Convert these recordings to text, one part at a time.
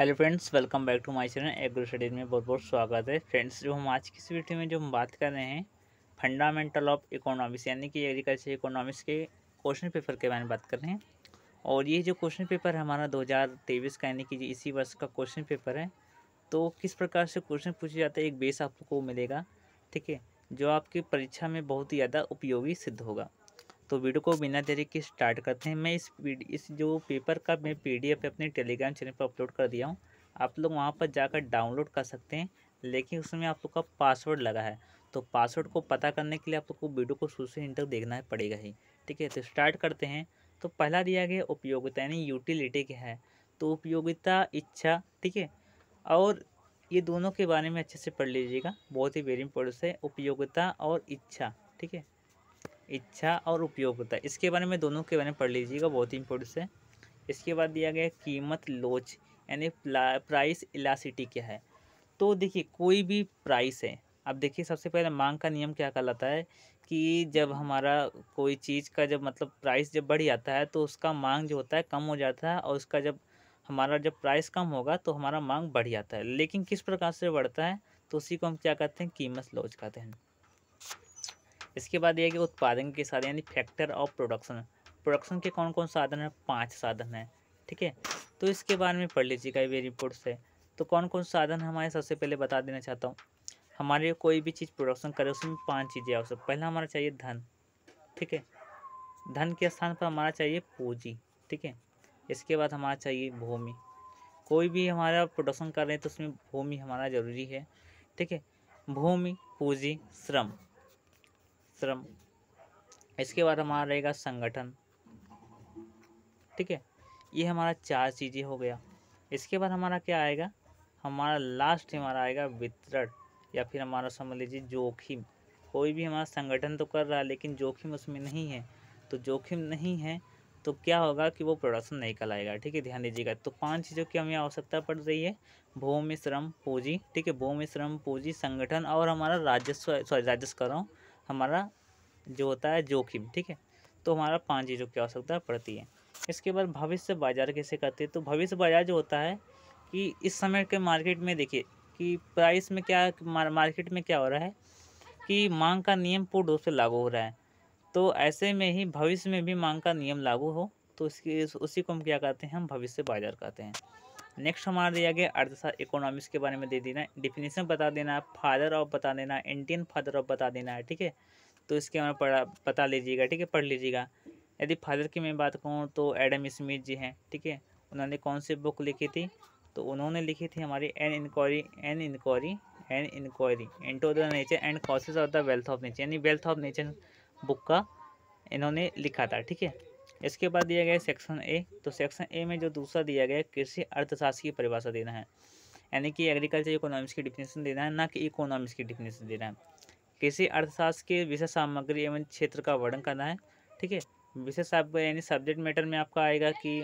hello friends welcome back to my channel agro studies में बहुत बहुत स्वागत है फ्रेंड्स जो हम आज की इस वीडियो में जो हम बात कर रहे हैं फंडामेंटल ऑफ इकोनॉमिक्स यानी कि एग्रीकल्चर इकोनॉमिक्स के क्वेश्चन पेपर के बारे में बात कर रहे हैं और ये जो क्वेश्चन पेपर हमारा दो का यानी कि इसी वर्ष का क्वेश्चन पेपर है तो किस प्रकार से क्वेश्चन पूछे जाते हैं एक बेस आपको मिलेगा ठीक है जो आपकी परीक्षा में बहुत ही ज़्यादा उपयोगी सिद्ध होगा तो वीडियो को बिना देरी के स्टार्ट करते हैं मैं इस इस जो पेपर का मैं पीडीएफ अपने टेलीग्राम चैनल पर अपलोड कर दिया हूँ आप लोग वहाँ पर जाकर डाउनलोड कर सकते हैं लेकिन उसमें आप लोग का पासवर्ड लगा है तो पासवर्ड को पता करने के लिए आप लोग को वीडियो को शुरू से इन तक देखना पड़ेगा ही ठीक है तो स्टार्ट करते हैं तो पहला दिया गया उपयोगिता यानी यूटिलिटी क्या है तो उपयोगिता इच्छा ठीक है और ये दोनों के बारे में अच्छे से पढ़ लीजिएगा बहुत ही वेरी इंपॉर्टेंट है उपयोगिता और इच्छा ठीक है इच्छा और उपयोगिता इसके बारे में दोनों के बारे में पढ़ लीजिएगा बहुत ही इम्पोर्टेंस है इसके बाद दिया गया कीमत लोच यानी प्राइस इलासिटी क्या है तो देखिए कोई भी प्राइस है अब देखिए सबसे पहले मांग का नियम क्या कहलाता है कि जब हमारा कोई चीज़ का जब मतलब प्राइस जब बढ़ जाता है तो उसका मांग जो होता है कम हो जाता है और उसका जब हमारा जब प्राइस कम होगा तो हमारा मांग बढ़ जाता है लेकिन किस प्रकार से बढ़ता है तो उसी को हम क्या कहते हैं कीमत लोच कहते हैं इसके बाद यह कि उत्पादन के साधन यानी फैक्टर ऑफ प्रोडक्शन प्रोडक्शन के कौन कौन साधन है पाँच साधन हैं ठीक है तो इसके बारे में पढ़ लीजिएगा ये रिपोर्ट से तो कौन कौन साधन हमारे सबसे पहले बता देना चाहता हूँ हमारे कोई भी चीज़ प्रोडक्शन करे उसमें पाँच चीज़ें आवश्यक पहला हमारा चाहिए धन ठीक है धन के स्थान पर हमारा चाहिए पूंजी ठीक है इसके बाद हमारा चाहिए भूमि कोई भी हमारा प्रोडक्शन कर रहे हैं तो उसमें भूमि हमारा ज़रूरी है ठीक है भूमि पूंजी श्रम श्रम इसके बाद हमारा रहेगा संगठन ठीक है ये हमारा चार चीज़ें हो गया इसके बाद हमारा क्या आएगा हमारा लास्ट हमारा आएगा वितरण या फिर हमारा समझ लीजिए जोखिम कोई भी हमारा संगठन तो कर रहा है लेकिन जोखिम उसमें नहीं है तो जोखिम नहीं है तो क्या होगा कि वो प्रोडक्शन नहीं कराएगा ठीक है ध्यान दीजिएगा तो पांच चीज़ों की हमें आवश्यकता पड़ रही है भूमि श्रम पूंजी ठीक है भूमि श्रम पूंजी संगठन और हमारा राजस्व सॉरी राजस्व कर रहा हूँ हमारा जो होता है जोखिम ठीक है तो हमारा पाँच चीज़ों की आवश्यकता पड़ती है इसके बाद भविष्य बाजार कैसे करते हैं तो भविष्य बाजार जो होता है कि इस समय के मार्केट में देखिए कि प्राइस में क्या मार्केट में क्या हो रहा है कि मांग का नियम पूर्ण रूप से लागू हो रहा है तो ऐसे में ही भविष्य में भी मांग का नियम लागू हो तो इसकी उसी को हम क्या कहते हैं हम भविष्य बाजार कहते हैं नेक्स्ट हमारा दिया गया अर्थशास्त्र इकोनॉमिक्स के बारे में दे देना डिफिनेशन बता देना फादर ऑफ बता देना इंडियन फादर ऑफ बता देना है ठीक है तो इसके में पढ़ा बता लीजिएगा ठीक है पढ़ लीजिएगा यदि फादर की मैं बात कहूँ तो एडम स्मिथ जी हैं ठीक है उन्होंने कौन सी बुक लिखी थी तो उन्होंने लिखी थी हमारी an inquiry an inquiry an inquiry into the nature and causes of the wealth of nature यानी वेल्थ ऑफ नेचर बुक का इन्होंने लिखा था ठीक है इसके बाद दिया गया सेक्शन ए तो सेक्शन ए में जो दूसरा दिया गया कृषि अर्थशास्त्र की परिभाषा देना है यानी कि एग्रीकल्चर इकोनॉमिक्स की डिफिनेशन देना है ना कि इकोनॉमिक्स की डिफिनेशन देना है कृषि अर्थशास्त्र के विषय सामग्री एवं क्षेत्र का वर्णन करना है ठीक है विशेष यानी सब्जेक्ट मैटर में आपका आएगा कि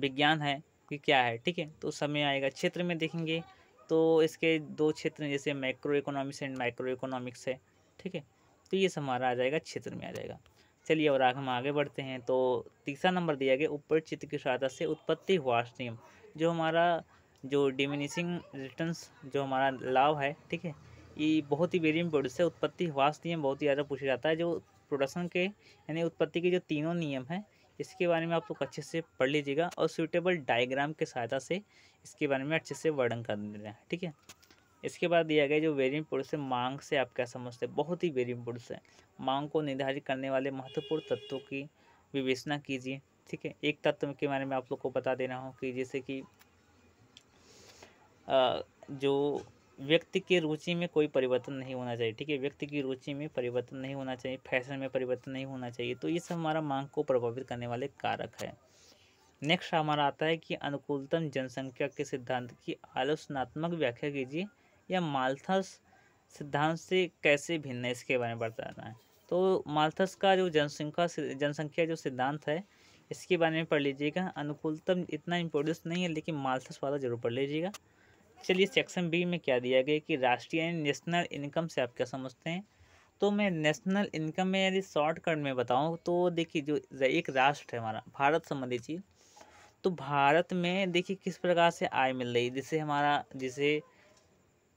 विज्ञान है कि क्या है ठीक है तो समय आएगा क्षेत्र में देखेंगे तो इसके दो क्षेत्र जैसे microeconomics and microeconomics है ठीक है तो ये हमारा आ जाएगा क्षेत्र में आ जाएगा चलिए और आगे हम आगे बढ़ते हैं तो तीसरा नंबर दिया गया ऊपर चित्र की सहायता से उत्पत्ति हुआ स्ट्रीम जो हमारा जो डिमिनिशिंग रिटर्न्स जो हमारा लाभ है ठीक है ये बहुत ही वेरी इंपोर्टेंट है उत्पत्ति वास नियम बहुत ही ज़्यादा पूछा जाता है जो प्रोडक्शन के यानी उत्पत्ति के जो तीनों नियम हैं इसके बारे में आप लोग अच्छे से पढ़ लीजिएगा और सूटेबल डायग्राम की सहायता से इसके बारे में अच्छे से वर्णन कर देना ठीक है इसके बाद दिया गया जो वेरी पुरुष है मांग से आप क्या समझते हैं बहुत ही वेरी पुरुष है मांग को निर्धारित करने वाले महत्वपूर्ण तत्वों की विवेचना कीजिए ठीक है एक तत्व के बारे में आप लोग को बता देना हो कि जैसे कि जो व्यक्ति की रुचि में कोई परिवर्तन नहीं होना चाहिए ठीक है व्यक्ति की रुचि में परिवर्तन नहीं होना चाहिए फैशन में परिवर्तन नहीं होना चाहिए तो ये सब हमारा मांग को प्रभावित करने वाले कारक है नेक्स्ट हमारा आता है कि अनुकूलतम जनसंख्या के सिद्धांत की आलोचनात्मक व्याख्या कीजिए या माल्थस सिद्धांत से कैसे भिन्न है इसके बारे में बताना है तो माल्थस का जो जनसंख्या जनसंख्या जो सिद्धांत है इसके बारे में पढ़ लीजिएगा अनुकूलतम इतना इम्पोर्टेंस नहीं है लेकिन माल्थस वाला जरूर पढ़ लीजिएगा चलिए सेक्शन बी में क्या दिया गया कि राष्ट्रीय यानी नेशनल इनकम से आप क्या समझते हैं तो मैं नेशनल इनकम में यदि शॉर्ट कट में बताऊँ तो देखिए जो एक राष्ट्र है हमारा भारत संबंधी चीज़ तो भारत में देखिए किस प्रकार से आय मिल रही है जिसे हमारा जिसे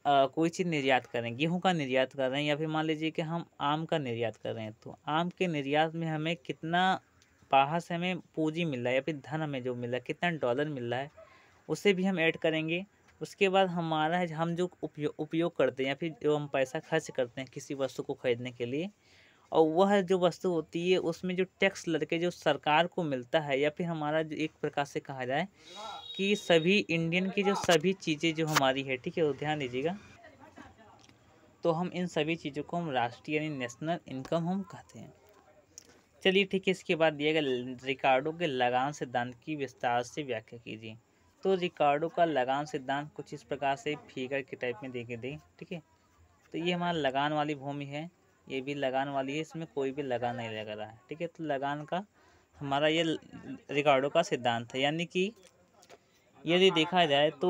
आ, कोई चीज़ निर्यात कर रहे हैं गेहूँ का निर्यात कर रहे हैं या फिर मान लीजिए कि हम आम का निर्यात कर रहे हैं तो आम के निर्यात में हमें कितना बाहर से हमें पूंजी मिल रहा है या फिर धन हमें जो मिल रहा है कितना डॉलर मिल रहा है उसे भी हम ऐड करेंगे उसके बाद हमारा हम जो उपयोग उपयोग करते हैं या फिर जो हम पैसा खर्च करते हैं किसी वस्तु को खरीदने के लिए और वह जो वस्तु होती है उसमें जो टैक्स लड़के जो सरकार को मिलता है या फिर हमारा जो एक प्रकार से कहा जाए कि सभी इंडियन की जो सभी चीज़ें जो हमारी है ठीक है वो ध्यान दीजिएगा तो हम इन सभी चीज़ों को हम राष्ट्रीय यानी नेशनल इनकम हम कहते हैं चलिए ठीक है इसके बाद दिया गया रिकार्डो के लगान सिद्धांत की विस्तार से व्याख्या कीजिए तो रिकार्डो का लगान सिद्धांत कुछ इस प्रकार से फीगर के टाइप में देखे दें ठीक है तो ये हमारा लगान वाली भूमि है ये भी लगान वाली है इसमें कोई भी लगान नहीं लग रहा है ठीक है तो लगान का हमारा ये रिकॉर्डो का सिद्धांत है यानी कि यदि देखा जाए तो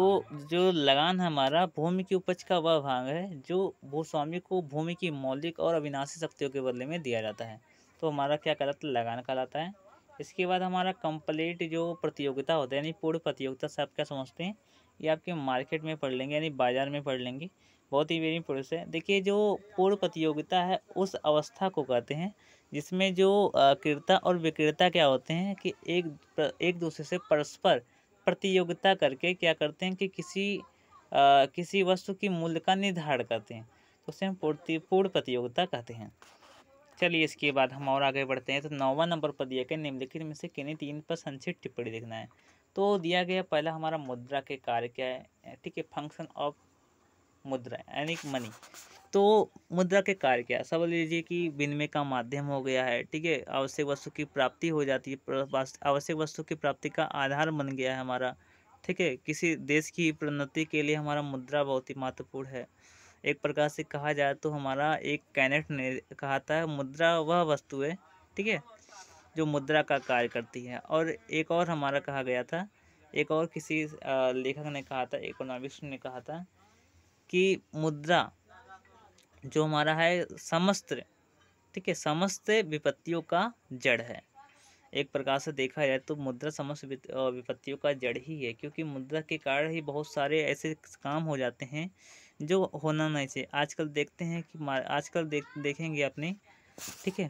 जो लगान हमारा भूमि की उपज का वह भाग है जो भूस्वामी को भूमि की मौलिक और अविनाशी शक्तियों के बदले में दिया जाता है तो हमारा क्या कहलाता है लगान कहलाता है इसके बाद हमारा कंप्लीट जो प्रतियोगिता होता है यानी पूर्ण प्रतियोगिता से आप क्या समझते हैं ये आपके मार्केट में पढ़ लेंगे यानी बाज़ार में पढ़ लेंगे बहुत ही वेरी पुरुष है देखिए जो पूर्व प्रतियोगिता है उस अवस्था को कहते हैं जिसमें जो क्रेता और विक्रेता क्या होते हैं कि एक एक दूसरे से परस्पर प्रतियोगिता करके क्या करते हैं कि किसी आ, किसी वस्तु की मूल्य का निर्धारण करते हैं तो उसे हम पूर्ति पूर्ण प्रतियोगिता कहते हैं चलिए इसके बाद हम और आगे बढ़ते हैं तो नौवा नंबर पर दिया गया निम्नलिखित में से किन्हीं तीन पर संक्षिप्त टिप्पणी देखना है तो दिया गया पहला हमारा मुद्रा के कार्य क्या है ठीक है फंक्शन ऑफ मुद्रा यानी मनी तो मुद्रा के कार्य क्या समझ लीजिए कि विनिमय का माध्यम हो गया है ठीक है आवश्यक वस्तु की प्राप्ति हो जाती है आवश्यक वस्तु की प्राप्ति का आधार बन गया है हमारा ठीक है किसी देश की प्रोन्नति के लिए हमारा मुद्रा बहुत ही महत्वपूर्ण है एक प्रकार से कहा जाए तो हमारा एक कैनेट ने कहा था मुद्रा वह वस्तु है ठीक है जो मुद्रा का कार्य करती है और एक और हमारा कहा गया था एक और किसी लेखक ने कहा था इकोनॉमिक्स ने कहा था कि मुद्रा जो हमारा है समस्त ठीक है समस्त विपत्तियों का जड़ है एक प्रकार से देखा जाए तो मुद्रा समस्त विपत्तियों का जड़ ही है क्योंकि मुद्रा के कारण ही बहुत सारे ऐसे काम हो जाते हैं जो होना नहीं चाहिए आजकल देखते हैं कि आजकल देख देखेंगे अपने ठीक है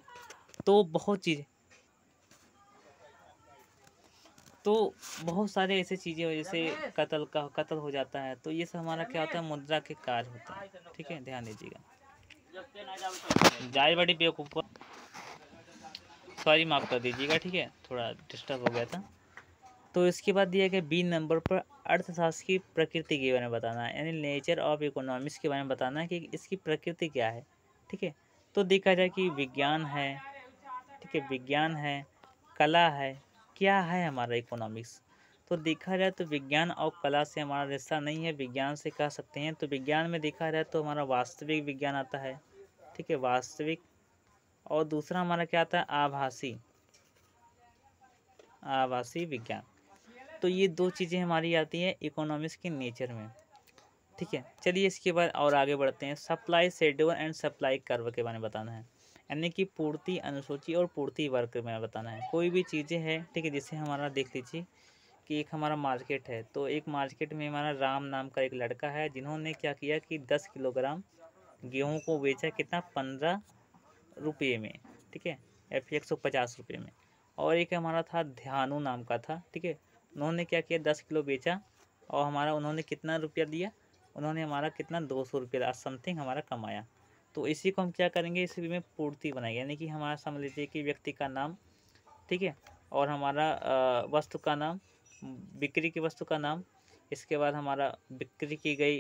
तो बहुत चीज़ तो बहुत सारे ऐसे चीज़ें हो जैसे कत्ल का कत्ल हो जाता है तो ये सब हमारा क्या होता है मुद्रा के कार्य होता है ठीक है ध्यान दीजिएगा जाए बड़ी बेवकूफ सॉरी माफ़ कर दीजिएगा ठीक है थोड़ा डिस्टर्ब हो गया था तो इसके बाद दिया गया बी नंबर पर अर्थशास्त्र की प्रकृति के बारे में बताना है यानी नेचर ऑफ इकोनॉमिक्स के बारे में बताना है कि इसकी प्रकृति क्या है ठीक है तो देखा जाए कि विज्ञान है ठीक है विज्ञान है कला है क्या है हमारा इकोनॉमिक्स तो देखा जाए तो विज्ञान और कला से हमारा रिश्ता नहीं है विज्ञान से कह सकते हैं तो विज्ञान में देखा जाए तो हमारा वास्तविक विज्ञान आता है ठीक है वास्तविक और दूसरा हमारा क्या आता है आभासी आभासी विज्ञान तो ये दो चीज़ें हमारी आती हैं इकोनॉमिक्स के नेचर में ठीक है चलिए इसके बाद और आगे बढ़ते हैं supply schedule and supply curve के बारे में बताना है यानी कि पूर्ति अनुसूची और पूर्ति वर्ग में बताना है कोई भी चीज़ें हैं ठीक है जिससे हमारा देख लीजिए कि एक हमारा मार्केट है तो एक मार्केट में हमारा राम नाम का एक लड़का है जिन्होंने क्या किया कि दस किलोग्राम गेहूँ को बेचा कितना पंद्रह रुपये में ठीक है या फिर एक सौ पचास रुपये में और एक हमारा था ध्यानू नाम का था ठीक है उन्होंने क्या किया दस किलो बेचा और हमारा उन्होंने कितना रुपया दिया उन्होंने हमारा कितना दो सौ रुपया समथिंग हमारा कमाया तो इसी को हम क्या करेंगे इसी में पूर्ति बनाएंगे यानी कि हमारा समझ लीजिए कि व्यक्ति का नाम ठीक है और हमारा वस्तु का नाम बिक्री की वस्तु का नाम इसके बाद हमारा बिक्री की गई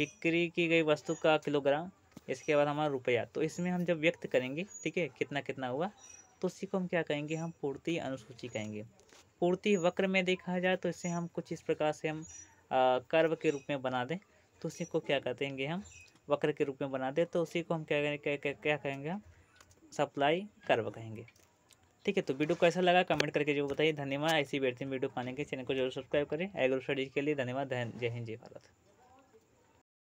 बिक्री की गई वस्तु का किलोग्राम इसके बाद हमारा रुपया तो इसमें हम जब व्यक्त करेंगे ठीक है कितना कितना हुआ तो उसी को हम क्या कहेंगे हम पूर्ति अनुसूची कहेंगे पूर्ति वक्र में देखा जाए तो इसे हम कुछ इस प्रकार से हम कर्व के रूप में बना दें तो उसी को क्या कहेंगे हम वक्र के रूप में बना दे तो उसी को हम क्या कहेंगे क्या, क्या कहेंगे हम सप्लाई कर्व कहेंगे ठीक है तो वीडियो कैसा लगा कमेंट करके जो बताइए धन्यवाद ऐसी बेहतरीन वीडियो पाने के चैनल को जरूर सब्सक्राइब करें एग्रो स्टडीज के लिए धन्यवाद जय हिंद जय भारत